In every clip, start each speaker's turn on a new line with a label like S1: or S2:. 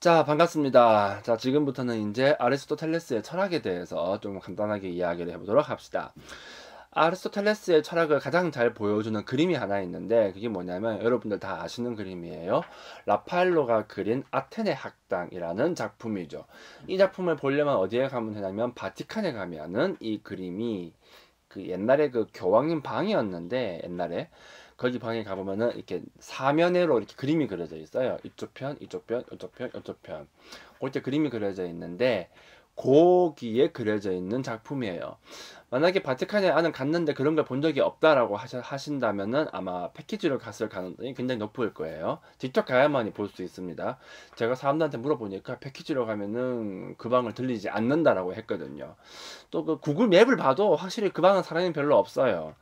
S1: 자, 반갑습니다. 자, 지금부터는 이제 아리스토텔레스의 철학에 대해서 좀 간단하게 이야기를 해보도록 합시다. 아리스토텔레스의 철학을 가장 잘 보여주는 그림이 하나 있는데 그게 뭐냐면 여러분들 다 아시는 그림이에요. 라파엘로가 그린 아테네 학당이라는 작품이죠. 이 작품을 보려면 어디에 가면 되냐면 바티칸에 가면은 이 그림이 그 옛날에 그 교황님 방이었는데 옛날에 거기 방에 가보면은 이렇게 사면으로 이렇게 그림이 그려져 있어요. 이쪽 편, 이쪽 편, 이쪽 편, 이쪽 편. 그때 그림이 그려져 있는데 거기에 그려져 있는 작품이에요. 만약에 바티칸에 아는 갔는데 그런 걸 본 적이 없다라고 하신다면은 아마 패키지로 갔을 가능성이 굉장히 높을 거예요. 직접 가야만이 볼 수 있습니다. 제가 사람들한테 물어보니까 패키지로 가면은 그 방을 들리지 않는다라고 했거든요. 또 그 구글 맵을 봐도 확실히 그 방은 사람이 별로 없어요.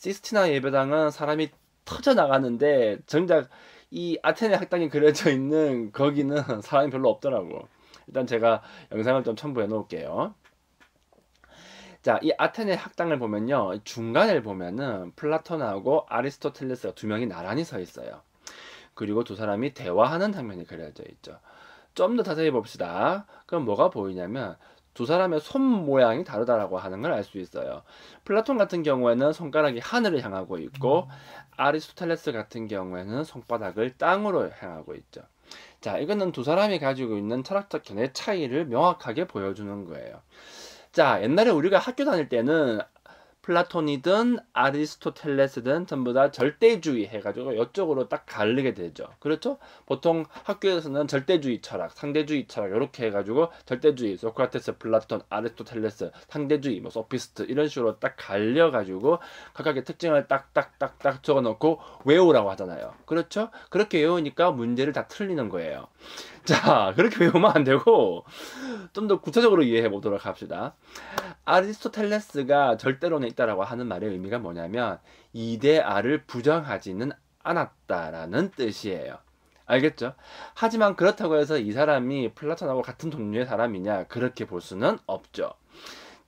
S1: 시스티나 예배당은 사람이 터져 나가는데 정작 이 아테네 학당이 그려져 있는 거기는 사람이 별로 없더라고. 일단 제가 영상을 좀 첨부해 놓을게요. 자, 이 아테네 학당을 보면요. 중간을 보면은 플라톤하고 아리스토텔레스가 두 명이 나란히 서 있어요. 그리고 두 사람이 대화하는 장면이 그려져 있죠. 좀 더 자세히 봅시다. 그럼 뭐가 보이냐면 두 사람의 손 모양이 다르다라고 하는 걸 알 수 있어요. 플라톤 같은 경우에는 손가락이 하늘을 향하고 있고 음. 아리스토텔레스 같은 경우에는 손바닥을 땅으로 향하고 있죠. 자, 이거는 두 사람이 가지고 있는 철학적 견해 차이를 명확하게 보여주는 거예요. 자, 옛날에 우리가 학교 다닐 때는 플라톤이든 아리스토텔레스든 전부 다 절대주의 해가지고 이쪽으로 딱 갈리게 되죠. 그렇죠? 보통 학교에서는 절대주의 철학, 상대주의 철학 이렇게 해가지고 절대주의, 소크라테스, 플라톤, 아리스토텔레스, 상대주의, 뭐 소피스트 이런 식으로 딱 갈려가지고 각각의 특징을 딱딱딱딱 적어놓고 외우라고 하잖아요. 그렇죠? 그렇게 외우니까 문제를 다 틀리는 거예요. 자, 그렇게 외우면안 되고 좀 더 구체적으로 이해해 보도록 합시다. 아리스토텔레스가 절대론에 있다라고 하는 말의 의미가 뭐냐면 이데아를 부정하지는 않았다라는 뜻이에요. 알겠죠? 하지만 그렇다고 해서 이 사람이 플라톤하고 같은 종류의 사람이냐 그렇게 볼 수는 없죠.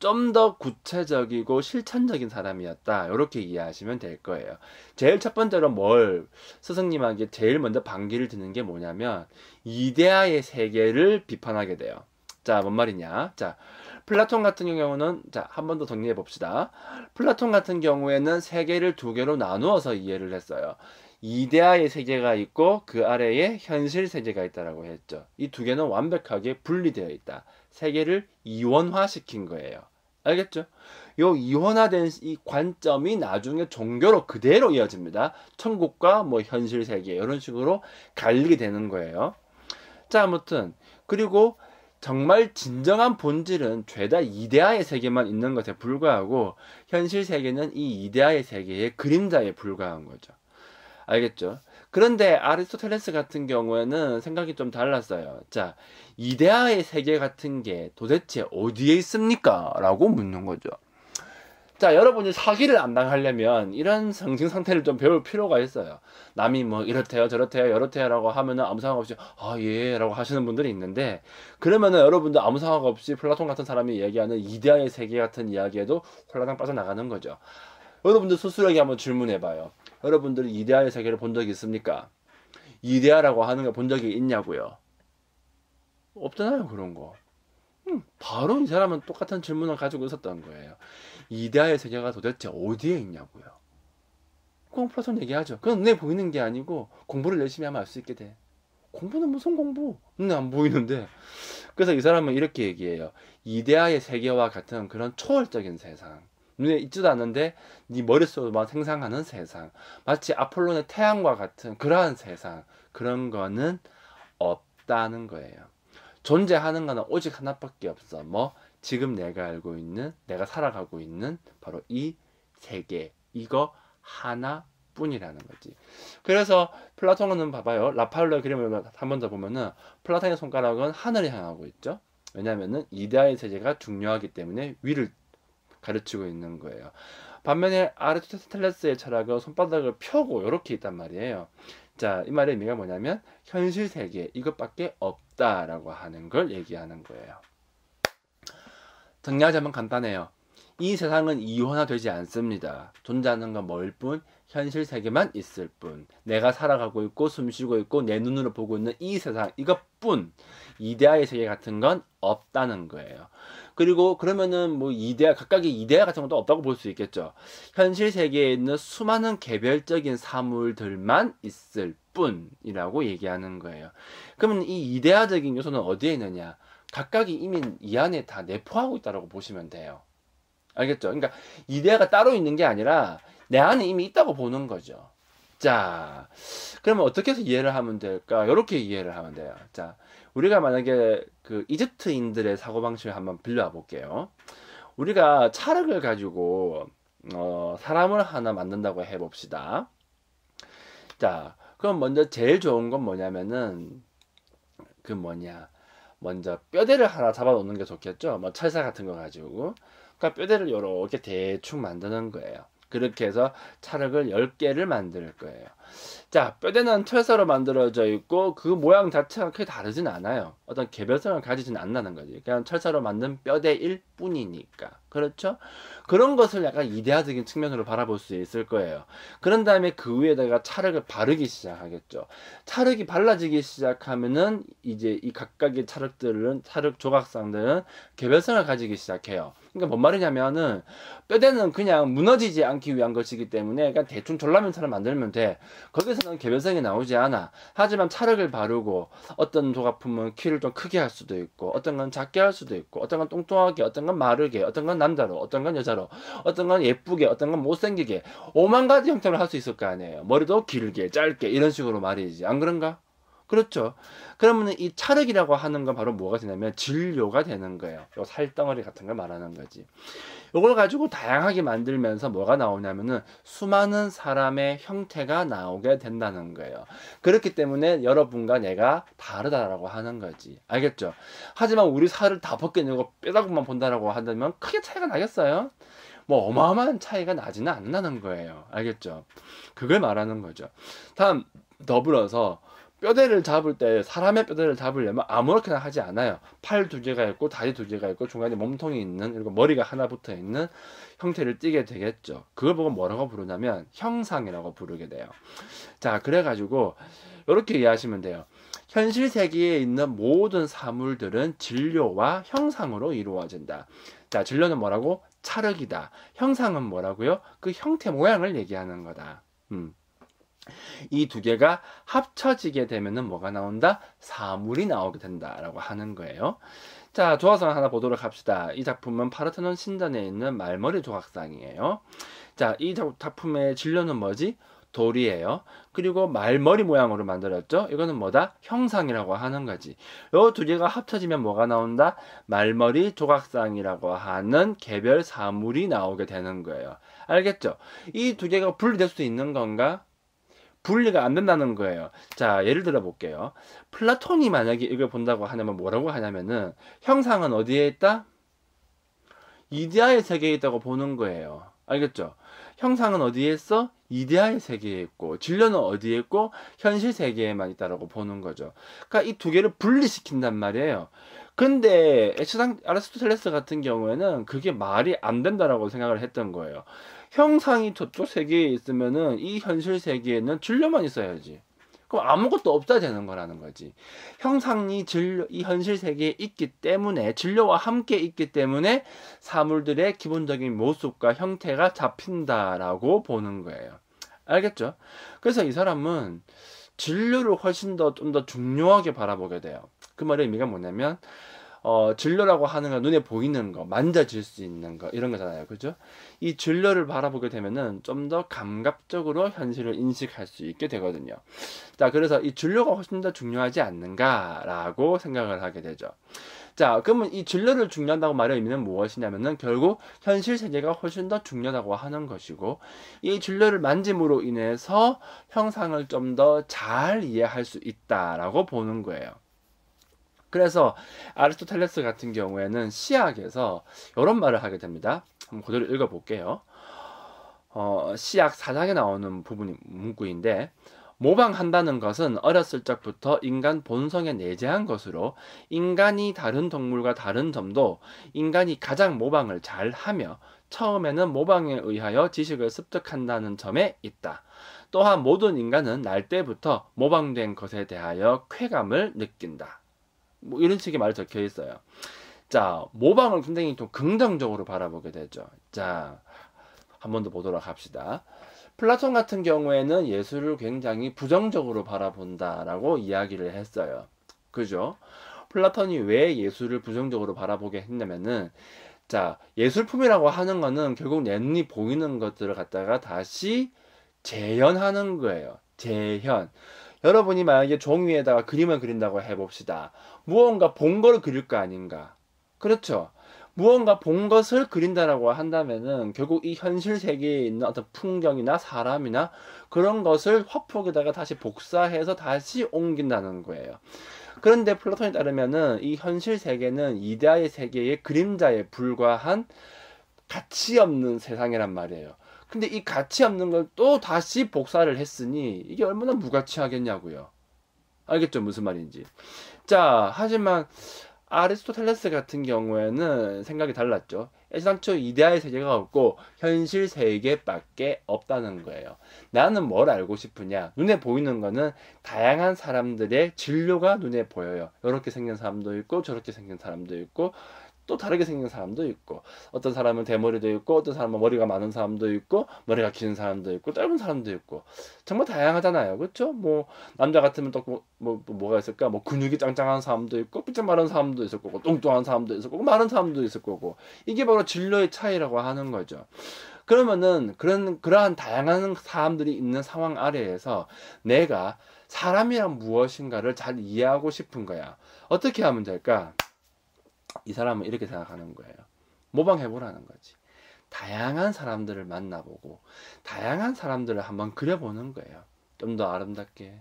S1: 좀더 구체적이고 실천적인 사람이었다. 이렇게 이해하시면 될 거예요. 제일 첫 번째로 뭘 스승님에게 제일 먼저 반기를 드는 게 뭐냐면 이데아의 세계를 비판하게 돼요. 자, 뭔 말이냐? 자, 플라톤 같은 경우는 자, 한 번 더 정리해 봅시다. 플라톤 같은 경우에는 세계를 두 개로 나누어서 이해를 했어요. 이데아의 세계가 있고 그 아래에 현실 세계가 있다라고 했죠. 이 두 개는 완벽하게 분리되어 있다. 세계를 이원화시킨 거예요. 알겠죠? 요 이원화된 이 관점이 나중에 종교로 그대로 이어집니다. 천국과 뭐 현실 세계 이런 식으로 갈리게 되는 거예요. 자, 아무튼 그리고 정말 진정한 본질은 죄다 이데아의 세계만 있는 것에 불과하고 현실 세계는 이 이데아의 세계의 그림자에 불과한 거죠. 알겠죠? 그런데 아리스토텔레스 같은 경우에는 생각이 좀 달랐어요. 자, 이데아의 세계 같은 게 도대체 어디에 있습니까? 라고 묻는 거죠. 자, 여러분이 사기를 안 당하려면 이런 상징 상태를 좀 배울 필요가 있어요. 남이 뭐 이렇대요, 저렇대요, 여렇대요라고 하면은 아무 상각 없이 아, 예, 라고 하시는 분들이 있는데 그러면은 여러분도 아무 상각 없이 플라톤 같은 사람이 얘기하는 이데아의 세계 같은 이야기에도 홀라당 빠져나가는 거죠. 여러분들 스스로에게 한번 질문해봐요. 여러분들이 데아의 세계를 본 적이 있습니까? 이데아라고 하는 걸 본 적이 있냐고요? 없잖아요 그런 거. 음, 바로 이 사람은 똑같은 질문을 가지고 있었던 거예요. 이데아의 세계가 도대체 어디에 있냐고요? 그건 플라톤 얘기하죠. 그건 눈에 보이는 게 아니고 공부를 열심히 하면 알 수 있게 돼. 공부는 무슨 공부? 눈에 음, 안 보이는데. 그래서 이 사람은 이렇게 얘기해요. 이데아의 세계와 같은 그런 초월적인 세상. 눈에 있지도 않는데 네 머릿속으로만 생산하는 세상 마치 아폴론의 태양과 같은 그러한 세상 그런 거는 없다는 거예요 존재하는 거는 오직 하나밖에 없어 뭐 지금 내가 알고 있는 내가 살아가고 있는 바로 이 세계 이거 하나 뿐이라는 거지. 그래서 플라톤은 봐봐요. 라파엘로의 그림을 한번더 보면은 플라톤의 손가락은 하늘을 향하고 있죠. 왜냐하면은 이데아의 세계가 중요하기 때문에 위를 가르치고 있는 거예요. 반면에 아르토텔레스의 철학은 손바닥을 펴고 이렇게 있단 말이에요. 자, 이 말의 의미가 뭐냐면 현실 세계 이것밖에 없다라고 하는 걸 얘기하는 거예요. 정리하자면 간단해요. 이 세상은 이혼화 되지 않습니다. 존재하는 건멀뿐 현실 세계만 있을 뿐 내가 살아가고 있고 숨쉬고 있고 내 눈으로 보고 있는 이 세상 이것뿐 이데아의 세계 같은 건 없다는 거예요. 그리고 그러면은 뭐 이데아 각각의 이데아 같은 것도 없다고 볼 수 있겠죠. 현실 세계에 있는 수많은 개별적인 사물들만 있을 뿐이라고 얘기하는 거예요. 그러면 이 이데아적인 요소는 어디에 있느냐? 각각이 이미 이 안에 다 내포하고 있다라고 보시면 돼요. 알겠죠? 그러니까 이데아가 따로 있는 게 아니라 내 안에 이미 있다고 보는 거죠. 자, 그러면 어떻게 해서 이해를 하면 될까? 이렇게 이해를 하면 돼요. 자, 우리가 만약에 그 이집트인들의 사고방식을 한번 빌려 와 볼게요. 우리가 찰흙을 가지고 어, 사람을 하나 만든다고 해봅시다. 자, 그럼 먼저 제일 좋은 건 뭐냐면은 그 뭐냐 먼저 뼈대를 하나 잡아놓는 게 좋겠죠. 뭐 철사 같은 거 가지고 그러니까 뼈대를 이렇게 대충 만드는 거예요. 그렇게 해서 찰흙을 열개를 만들 거예요. 자, 뼈대는 틀사로 만들어져 있고 그 모양 자체가 크게 다르진 않아요. 어떤 개별성을 가지진 않는 거지. 그냥 철사로 만든 뼈대일 뿐이니까. 그렇죠? 그런 것을 약간 이데아적인 측면으로 바라볼 수 있을 거예요. 그런 다음에 그 위에다가 찰흙을 바르기 시작하겠죠. 찰흙이 발라지기 시작하면은 이제 이 각각의 찰흙들은 찰흙 조각상들은 개별성을 가지기 시작해요. 그러니까 뭔 말이냐면은 뼈대는 그냥 무너지지 않기 위한 것이기 때문에 그냥 대충 졸라면처럼 만들면 돼. 거기서 는 개별성이 나오지 않아. 하지만 차력을 바르고 어떤 조각품은 키를 좀 크게 할 수도 있고 어떤 건 작게 할 수도 있고 어떤 건 뚱뚱하게 어떤 건 마르게 어떤 건 남자로 어떤 건 여자로 어떤 건 예쁘게 어떤 건 못생기게 오만 가지 형태로 할 수 있을 거 아니에요. 머리도 길게 짧게 이런 식으로 말이지. 안 그런가? 그렇죠. 그러면 이 찰흙이라고 하는 건 바로 뭐가 되냐면 진료가 되는 거예요. 요 살덩어리 같은 걸 말하는 거지. 이걸 가지고 다양하게 만들면서 뭐가 나오냐면은 수많은 사람의 형태가 나오게 된다는 거예요. 그렇기 때문에 여러분과 내가 다르다라고 하는 거지. 알겠죠? 하지만 우리 살을 다 벗겨내고 뼈다구만 본다라고 한다면 크게 차이가 나겠어요? 뭐 어마어마한 차이가 나지는 않는다는 거예요. 알겠죠? 그걸 말하는 거죠. 다음 더불어서 뼈대를 잡을 때 사람의 뼈대를 잡으려면 아무렇게나 하지 않아요. 팔 두 개가 있고 다리 두 개가 있고 중간에 몸통이 있는 그리고 머리가 하나 붙어 있는 형태를 띠게 되겠죠. 그걸 보고 뭐라고 부르냐면 형상이라고 부르게 돼요. 자, 그래 가지고 이렇게 이해하시면 돼요. 현실 세계에 있는 모든 사물들은 진료와 형상으로 이루어진다. 자, 진료는 뭐라고? 찰흙이다. 형상은 뭐라고요? 그 형태 모양을 얘기하는 거다. 음. 이두 개가 합쳐지게 되면은 뭐가 나온다? 사물이 나오게 된다라고 하는 거예요. 자, 조화상 하나 보도록 합시다. 이 작품은 파르테논 신전에 있는 말머리 조각상이에요. 자, 이 작품의 진료는 뭐지? 돌이에요. 그리고 말머리 모양으로 만들었죠. 이거는 뭐다? 형상이라고 하는 거지. 요 두 개가 합쳐지면 뭐가 나온다? 말머리 조각상이라고 하는 개별 사물이 나오게 되는 거예요. 알겠죠? 이 두 개가 분리될 수 있는 건가? 분리가 안 된다는 거예요. 자, 예를 들어 볼게요. 플라톤이 만약에 이걸 본다고 하냐면 뭐라고 하냐면은 형상은 어디에 있다? 이데아의 세계에 있다고 보는 거예요. 알겠죠? 형상은 어디에 있어? 이데아의 세계에 있고 진료는 어디에 있고 현실 세계에만 있다라고 보는 거죠. 그러니까 이 두 개를 분리시킨단 말이에요. 근데 에스상 아리스토텔레스 같은 경우에는 그게 말이 안 된다라고 생각을 했던 거예요. 형상이 저쪽 세계에 있으면은 이 현실 세계에는 진료만 있어야지. 그럼 아무것도 없다 되는 거라는 거지. 형상이 진료, 이 현실 세계에 있기 때문에, 진료와 함께 있기 때문에 사물들의 기본적인 모습과 형태가 잡힌다라고 보는 거예요. 알겠죠? 그래서 이 사람은 진료를 훨씬 더 좀더 더 중요하게 바라보게 돼요. 그 말의 의미가 뭐냐면, 어, 진료라고 하는 건 눈에 보이는 거, 만져질 수 있는 거, 이런 거잖아요. 그죠? 이 진료를 바라보게 되면은 좀 더 감각적으로 현실을 인식할 수 있게 되거든요. 자, 그래서 이 진료가 훨씬 더 중요하지 않는가라고 생각을 하게 되죠. 자, 그러면 이 진료를 중요하다고 말의 의미는 무엇이냐면은 결국 현실 세계가 훨씬 더 중요하다고 하는 것이고 이 진료를 만짐으로 인해서 형상을 좀 더 잘 이해할 수 있다라고 보는 거예요. 그래서 아리스토텔레스 같은 경우에는 시학에서 이런 말을 하게 됩니다. 한번 그대로 읽어볼게요. 어, 시학 사장에 나오는 부분이 문구인데 모방한다는 것은 어렸을 적부터 인간 본성에 내재한 것으로 인간이 다른 동물과 다른 점도 인간이 가장 모방을 잘 하며 처음에는 모방에 의하여 지식을 습득한다는 점에 있다. 또한 모든 인간은 날 때부터 모방된 것에 대하여 쾌감을 느낀다. 뭐 이런 식의 말이 적혀 있어요. 자, 모방을 굉장히 좀 긍정적으로 바라보게 되죠. 자, 한 번 더 보도록 합시다. 플라톤 같은 경우에는 예술을 굉장히 부정적으로 바라본다라고 이야기를 했어요. 그죠? 플라톤이 왜 예술을 부정적으로 바라보게 했냐면은 자, 예술품이라고 하는 거는 결국 낸이 보이는 것들을 갖다가 다시 재현하는 거예요. 재현. 여러분이 만약에 종이에다가 그림을 그린다고 해봅시다. 무언가 본 걸 그릴 거 아닌가. 그렇죠. 무언가 본 것을 그린다라고 한다면은 결국 이 현실 세계에 있는 어떤 풍경이나 사람이나 그런 것을 화폭에다가 다시 복사해서 다시 옮긴다는 거예요. 그런데 플라톤에 따르면은 이 현실 세계는 이데아의 세계의 그림자에 불과한 가치 없는 세상이란 말이에요. 근데 이 가치 없는 걸 또 다시 복사를 했으니 이게 얼마나 무가치하겠냐고요. 알겠죠? 무슨 말인지. 자, 하지만 아리스토텔레스 같은 경우에는 생각이 달랐죠. 애시초 이데아의 세계가 없고 현실 세계밖에 없다는 거예요. 나는 뭘 알고 싶으냐? 눈에 보이는 거는 다양한 사람들의 진료가 눈에 보여요. 이렇게 생긴 사람도 있고 저렇게 생긴 사람도 있고 또 다르게 생긴 사람도 있고 어떤 사람은 대머리도 있고 어떤 사람은 머리가 많은 사람도 있고 머리가 긴 사람도 있고 짧은 사람도 있고 정말 다양하잖아요 그렇죠 뭐 남자 같으면 또 뭐 뭐, 뭐, 가 있을까 뭐 근육이 짱짱한 사람도 있고 삐쩍 마른 사람도 있을 거고 뚱뚱한 사람도 있을 거고 마른 사람도 있을 거고 이게 바로 진로의 차이라고 하는 거죠 그러면은 그런 그러한 다양한 사람들이 있는 상황 아래에서 내가 사람이란 무엇인가를 잘 이해하고 싶은 거야 어떻게 하면 될까? 이 사람은 이렇게 생각하는 거예요. 모방해보라는 거지. 다양한 사람들을 만나보고 다양한 사람들을 한번 그려보는 거예요. 좀 더 아름답게,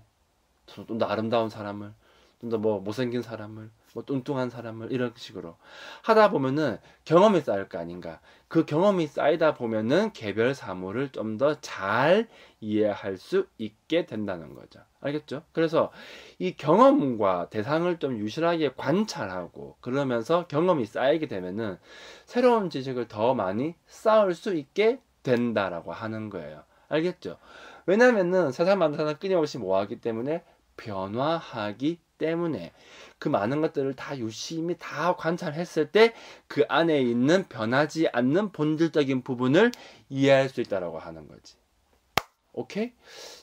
S1: 좀 더 아름다운 사람을, 좀더뭐 못생긴 사람을 뭐 뚱뚱한 사람을 이런 식으로 하다 보면은 경험이 쌓일 거 아닌가 그 경험이 쌓이다 보면은 개별 사물을 좀 더 잘 이해할 수 있게 된다는 거죠 알겠죠 그래서 이 경험과 대상을 좀 유실하게 관찰하고 그러면서 경험이 쌓이게 되면은 새로운 지식을 더 많이 쌓을 수 있게 된다라고 하는 거예요 알겠죠 왜냐면은 세상 만사는 끊임없이 뭐하기 때문에 변화하기 때문에 그 많은 것들을 다 유심히 다 관찰했을 때 그 안에 있는 변하지 않는 본질적인 부분을 이해할 수 있다라고 하는 거지. 오케이?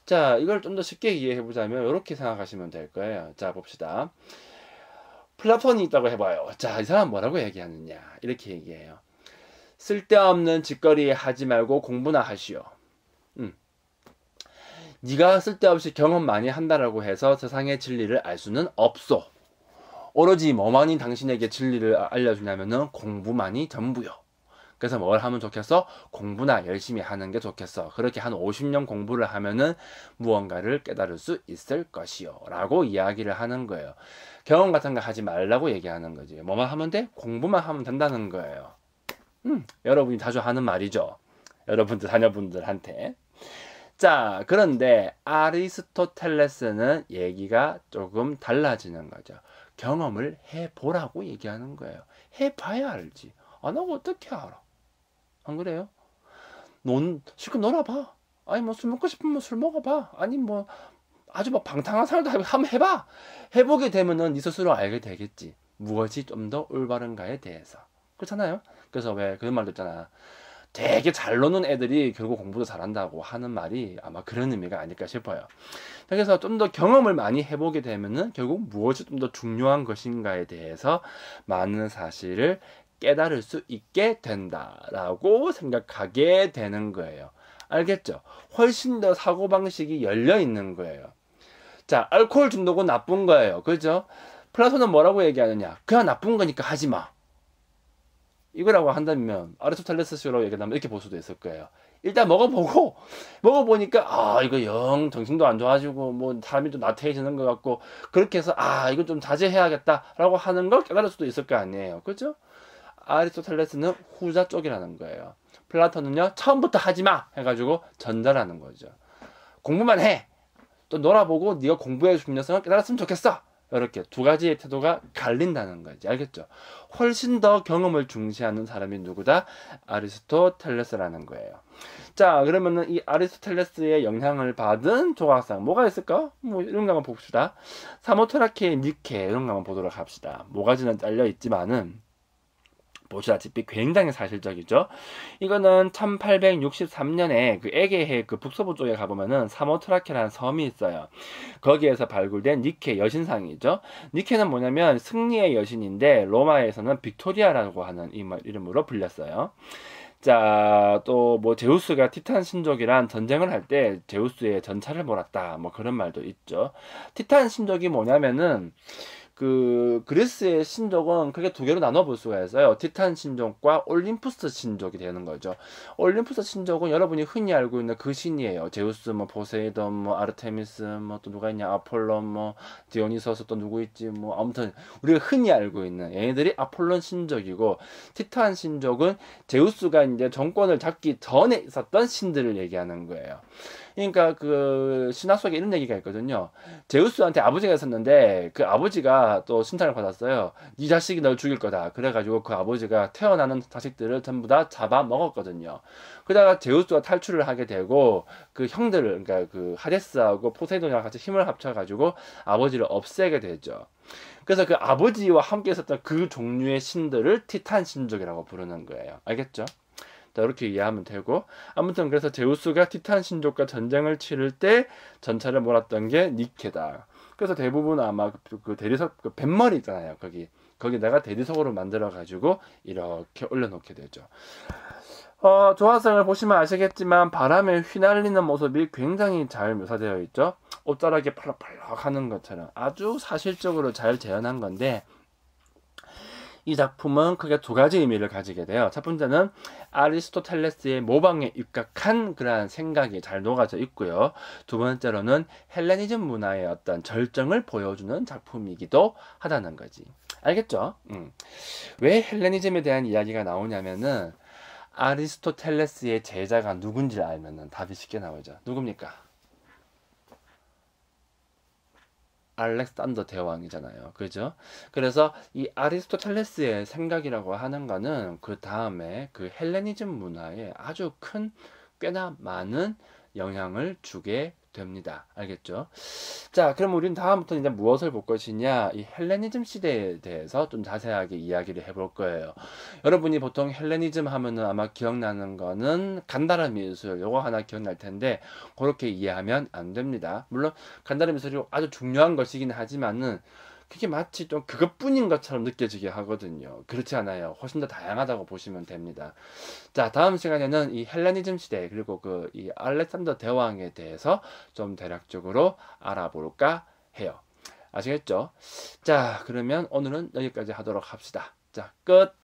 S1: 자, 이걸 좀 더 쉽게 이해해 보자면 이렇게 생각하시면 될 거예요. 자, 봅시다. 플라톤이 있다고 해봐요. 자, 이 사람 뭐라고 얘기하느냐? 이렇게 얘기해요. 쓸데없는 짓거리 하지 말고 공부나 하시오. 네가 쓸데없이 경험 많이 한다라고 해서 세상의 진리를 알 수는 없소. 오로지 뭐만이 당신에게 진리를 아, 알려주냐면은 공부만이 전부요. 그래서 뭘 하면 좋겠어? 공부나 열심히 하는 게 좋겠어. 그렇게 한 50년 공부를 하면은 무언가를 깨달을 수 있을 것이요. 라고 이야기를 하는 거예요. 경험 같은 거 하지 말라고 얘기하는 거지. 뭐만 하면 돼? 공부만 하면 된다는 거예요. 음, 여러분이 자주 하는 말이죠. 여러분들, 자녀분들한테. 자, 그런데 아리스토텔레스는 얘기가 조금 달라지는 거죠. 경험을 해보라고 얘기하는 거예요. 해봐야 알지. 안 아, 하고 어떻게 알아? 안 그래요? 논, 실컷 놀아봐. 아니, 뭐 술 먹고 싶으면 뭐 술 먹어봐. 아니, 뭐, 아주 막 뭐 방탕한 사람도 한번 해봐. 해보게 되면은 네 스스로 알게 되겠지. 무엇이 좀 더 올바른가에 대해서. 그렇잖아요? 그래서 왜 그런 말도 있잖아.
S2: 되게 잘
S1: 노는 애들이 결국 공부도 잘한다고 하는 말이 아마 그런 의미가 아닐까 싶어요. 그래서 좀 더 경험을 많이 해보게 되면은 결국 무엇이 좀 더 중요한 것인가에 대해서 많은 사실을 깨달을 수 있게 된다라고 생각하게 되는 거예요. 알겠죠? 훨씬 더 사고방식이 열려 있는 거예요. 자, 알코올 중독은 나쁜 거예요. 그죠? 플라톤은 뭐라고 얘기하느냐? 그냥 나쁜 거니까 하지 마. 이거라고 한다면 아리스토텔레스 쇼라고 얘기한다면 이렇게 볼 수도 있을 거예요. 일단 먹어보고 먹어보니까 아 이거 영 정신도 안 좋아지고 뭐 사람이 좀 나태해지는 것 같고 그렇게 해서 아이거좀 자제해야겠다라고 하는 걸 깨달을 수도 있을 거 아니에요. 그렇죠? 아리스토텔레스는 후자 쪽이라는 거예요. 플라톤은요 처음부터 하지 마 해가지고 전자라는 거죠. 공부만 해. 또 놀아보고 네가 공부해 주면서 깨달았으면 좋겠어. 이렇게 두 가지의 태도가 갈린다는 거지. 알겠죠? 훨씬 더 경험을 중시하는 사람이 누구다? 아리스토텔레스라는 거예요. 자, 그러면은 이 아리스토텔레스의 영향을 받은 조각상 뭐가 있을까? 뭐 이런 거 한번 봅시다. 사모토라케의 니케 이런 거 한번 보도록 합시다. 모가지는 잘려 있지만은 보시다시피 굉장히 사실적이죠. 이거는 1863년에 그 에게해 그 북서부 쪽에 가보면은 사모트라케라는 섬이 있어요. 거기에서 발굴된 니케 여신상이죠. 니케는 뭐냐면 승리의 여신인데 로마에서는 빅토리아라고 하는 이름으로 불렸어요. 자, 또 뭐 제우스가 티탄 신족이란 전쟁을 할 때 제우스의 전차를 몰았다. 뭐 그런 말도 있죠. 티탄 신족이 뭐냐면은 그 그리스의 신족은 크게 두 개로 나눠 볼 수가 있어요. 티탄 신족과 올림푸스 신족이 되는 거죠. 올림푸스 신족은 여러분이 흔히 알고 있는 그 신이에요. 제우스 뭐 포세이돈 뭐 아르테미스 뭐 또 누가 있냐 아폴론 뭐 디오니소스 또 누구 있지 뭐 아무튼 우리가 흔히 알고 있는 얘네들이 아폴론 신족이고 티탄 신족은 제우스가 이제 정권을 잡기 전에 있었던 신들을 얘기하는 거예요. 그러니까 그 신화 속에 이런 얘기가 있거든요. 제우스한테 아버지가 있었는데 그 아버지가 또 신탄을 받았어요. 네 자식이 널 죽일 거다. 그래가지고 그 아버지가 태어나는 자식들을 전부 다 잡아 먹었거든요. 그러다가 제우스가 탈출을 하게 되고 그 형들을 그러니까 그 하데스하고 포세이돈이랑 같이 힘을 합쳐가지고 아버지를 없애게 되죠. 그래서 그 아버지와 함께 있었던 그 종류의 신들을 티탄 신족이라고 부르는 거예요. 알겠죠? 자, 이렇게 이해하면 되고 아무튼 그래서 제우스가 티탄 신족과 전쟁을 치를 때 전차를 몰았던 게 니케다. 그래서 대부분 아마 그, 그 대리석 그 뱃머리 있잖아요. 거기 거기다가 대리석으로 만들어 가지고 이렇게 올려놓게 되죠. 어, 조화상을 보시면 아시겠지만 바람에 휘날리는 모습이 굉장히 잘 묘사되어 있죠. 옷자락에 팔락팔락 하는 것처럼 아주 사실적으로 잘 재현한 건데 이 작품은 크게 두 가지 의미를 가지게 돼요. 첫 번째는 아리스토텔레스의 모방에 입각한 그러한 생각이 잘 녹아져 있고요. 두 번째로는 헬레니즘 문화의 어떤 절정을 보여주는 작품이기도 하다는 거지. 알겠죠? 음. 왜 헬레니즘에 대한 이야기가 나오냐면은 아리스토텔레스의 제자가 누군지 를 알면은 답이 쉽게 나오죠. 누굽니까? 알렉산더 대왕이잖아요. 그죠? 그래서 이 아리스토텔레스의 생각이라고 하는 거는 그 다음에 그 헬레니즘 문화에 아주 큰 꽤나 많은 영향을 주게 됩니다. 알겠죠? 자, 그럼 우리는 다음부터 이제 무엇을 볼 것이냐? 이 헬레니즘 시대에 대해서 좀 자세하게 이야기를 해볼 거예요. 여러분이 보통 헬레니즘 하면은 아마 기억나는 거는 간다란 미술, 요거 하나 기억날 텐데, 그렇게 이해하면 안 됩니다. 물론, 간다란 미술이 아주 중요한 것이긴 하지만은, 그게 마치 좀 그것뿐인 것처럼 느껴지게 하거든요. 그렇지 않아요. 훨씬 더 다양하다고 보시면 됩니다. 자, 다음 시간에는 이 헬레니즘 시대 그리고 그 이 알렉산더 대왕에 대해서 좀 대략적으로 알아볼까 해요. 아시겠죠? 자, 그러면 오늘은 여기까지 하도록 합시다. 자, 끝.